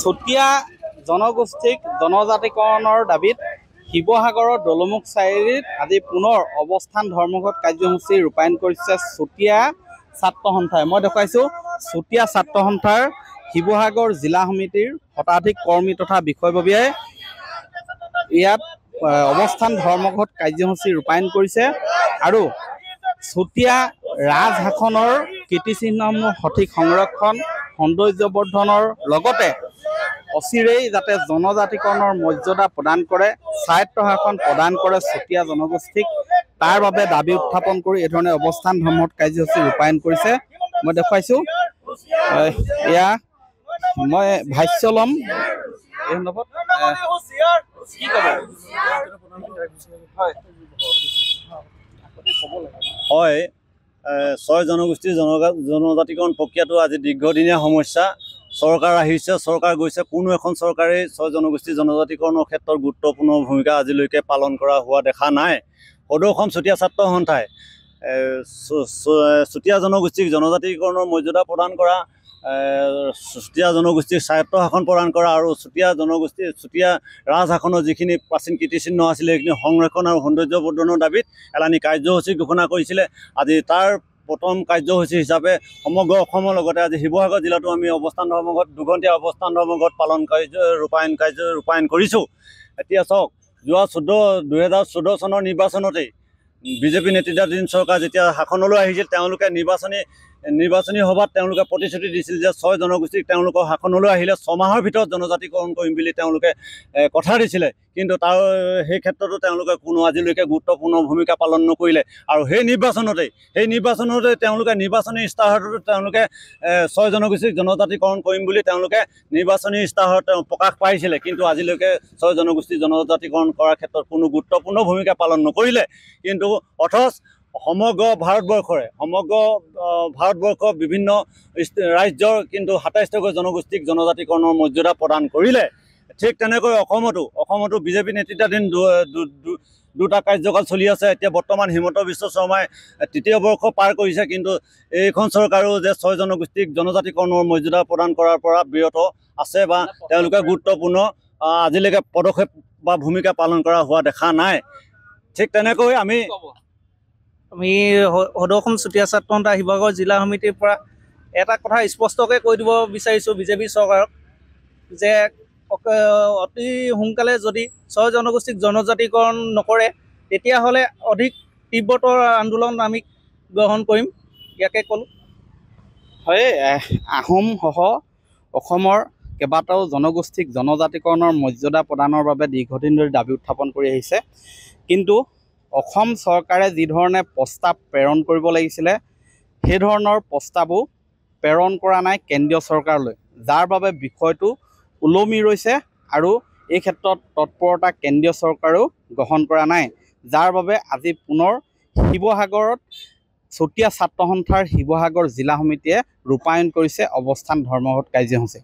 চুতীয়া জনগোষ্ঠীক জনজাতিকৰণৰ দাবীত শিৱসাগৰৰ দলমুখ চাৰিআলিত আজি পুনৰ অৱস্থান ধৰ্মঘট কাৰ্যসূচী ৰূপায়ণ কৰিছে চুতীয়া ছাত্ৰ সন্থাই মই দেখুৱাইছোঁ চুতীয়া ছাত্ৰ সন্থাৰ শিৱসাগৰ জিলা সমিতিৰ শতাধিক কৰ্মী তথা বিষয়ববীয়াই ইয়াত অৱস্থান ধৰ্মঘট কাৰ্যসূচী ৰূপায়ণ কৰিছে আৰু চুতীয়া ৰাজ শাসনৰ কীৰ্তিচিহ্নসমূহ সঠিক সংৰক্ষণ সৌন্দৰ্যবৰ্ধনৰ লগতে অচিৰেই যাতে জনজাতিকৰণৰ মৰ্যাদা প্ৰদান কৰে স্বায়ত্ব শাসন প্ৰদান কৰে চুতীয়া জনগোষ্ঠীক তাৰ বাবে দাবী উত্থাপন কৰি এইধৰণে অৱস্থান ধৰ্মত কাৰ্যসূচী ৰূপায়ণ কৰিছে মই দেখুৱাইছোঁ এয়া মই ভাষ্য ল'ম এই সন্দৰ্ভত হয় ছয় জনগোষ্ঠীৰ জনজাতিকৰণ প্ৰক্ৰিয়াটো আজি দীৰ্ঘদিনীয়া সমস্যা চৰকাৰ আহিছে চৰকাৰ গৈছে কোনো এখন চৰকাৰেই ছয় জনগোষ্ঠী জনজাতিকৰণৰ ক্ষেত্ৰত গুৰুত্বপূৰ্ণ ভূমিকা আজিলৈকে পালন কৰা হোৱা দেখা নাই সদৌ অসম চুতীয়া ছাত্ৰ সন্থাই চুতীয়া জনগোষ্ঠীক জনজাতিকৰণৰ মৰ্যাদা প্ৰদান কৰা চুতীয়া জনগোষ্ঠীৰ স্বায়ত্ব শাসন প্ৰদান কৰা আৰু চুতীয়া জনগোষ্ঠী চুতীয়া ৰাজশাসনৰ যিখিনি প্ৰাচীন কীৰ্তিচিহ্ন আছিলে সেইখিনি সংৰক্ষণ আৰু সৌন্দৰ্যবৰ্ধনৰ দাবীত এলানি কাৰ্যসূচী ঘোষণা কৰিছিলে আজি তাৰ প্ৰথম কাৰ্যসূচী হিচাপে সমগ্ৰ অসমৰ লগতে আজি শিৱসাগৰ জিলাতো আমি অৱস্থান ধৰ্মঘট দুঘণ্টীয়া অৱস্থান ধৰ্মঘট পালন কাৰ্য ৰূপায়ণ কাৰ্য ৰূপায়ণ কৰিছোঁ এতিয়া চাওক যোৱা চৈধ্য দুহেজাৰ চৈধ্য চনৰ নিৰ্বাচনতেই বিজেপি নেতৃত্বাধীন চৰকাৰ যেতিয়া শাসনলৈ আহিছিল তেওঁলোকে নিৰ্বাচনী নিৰ্বাচনী সভাত তেওঁলোকে প্ৰতিশ্ৰুতি দিছিল যে ছয় জনগোষ্ঠীক তেওঁলোকৰ শাসনলৈ আহিলে ছমাহৰ ভিতৰত জনজাতিকৰণ কৰিম বুলি তেওঁলোকে কথা দিছিলে কিন্তু তাৰ সেই ক্ষেত্ৰতো তেওঁলোকে কোনো আজিলৈকে গুৰুত্বপূৰ্ণ ভূমিকা পালন নকৰিলে আৰু সেই নিৰ্বাচনতেই সেই নিৰ্বাচনতে তেওঁলোকে নিৰ্বাচনী ইস্তাহাৰটো তেওঁলোকে ছয় জনগোষ্ঠীক জনজাতিকৰণ কৰিম বুলি তেওঁলোকে নিৰ্বাচনী ইস্তাহাৰত তেওঁ প্ৰকাশ পাইছিলে কিন্তু আজিলৈকে ছয় জনগোষ্ঠী জনজাতিকৰণ কৰাৰ ক্ষেত্ৰত কোনো গুৰুত্বপূৰ্ণ ভূমিকা পালন নকৰিলে কিন্তু অথচ সমগ্ৰ ভাৰতবৰ্ষৰে সমগ্ৰ ভাৰতবৰ্ষৰ বিভিন্ন ৰাজ্যৰ কিন্তু সাতাইছটাকৈ জনগোষ্ঠীক জনজাতিকৰণৰ মৰ্যাদা প্ৰদান কৰিলে ঠিক তেনেকৈ অসমতো অসমতো বিজেপি নেতৃত্বাধীন দুটা কাৰ্যকাল চলি আছে এতিয়া বৰ্তমান হিমন্ত বিশ্ব শৰ্মাই তৃতীয় বৰ্ষ পাৰ কৰিছে কিন্তু এইখন চৰকাৰেও যে ছয় জনগোষ্ঠীক জনজাতিকৰণৰ মৰ্যাদা প্ৰদান কৰাৰ পৰা বিৰত আছে বা তেওঁলোকে গুৰুত্বপূৰ্ণ আজিলৈকে পদক্ষেপ বা ভূমিকা পালন কৰা হোৱা দেখা নাই ঠিক তেনেকৈ আমি আমি সদৌ অসম চুতীয়া ছাত্ৰসন্থা শিৱসাগৰ জিলা সমিতিৰ পৰা এটা কথা স্পষ্টকৈ কৈ দিব বিচাৰিছোঁ বিজেপি চৰকাৰক যে অতি সোনকালে যদি স্বয় জনগোষ্ঠীক জনজাতিকৰণ নকৰে তেতিয়াহ'লে অধিক তীব্ৰতৰ আন্দোলন আমি গ্ৰহণ কৰিম ইয়াকে ক'লোঁ হয় আহোমসহ অসমৰ কেইবাটাও জনগোষ্ঠীক জনজাতিকৰণৰ মৰ্যাদা প্ৰদানৰ বাবে দীৰ্ঘদিন ধৰি দাবী উত্থাপন কৰি আহিছে কিন্তু অসম চৰকাৰে যিধৰণে প্ৰস্তাৱ প্ৰেৰণ কৰিব লাগিছিলে সেই ধৰণৰ প্ৰস্তাৱো প্ৰেৰণ কৰা নাই কেন্দ্ৰীয় চৰকাৰলৈ যাৰ বাবে বিষয়টো ওলমি ৰৈছে আৰু এই ক্ষেত্ৰত তৎপৰতা কেন্দ্ৰীয় চৰকাৰেও গ্ৰহণ কৰা নাই যাৰ বাবে আজি পুনৰ শিৱসাগৰত চতিয়া ছাত্ৰ সন্থাৰ শিৱসাগৰ জিলা সমিতিয়ে ৰূপায়ণ কৰিছে অৱস্থান ধৰ্মঘট কাৰ্যসূচী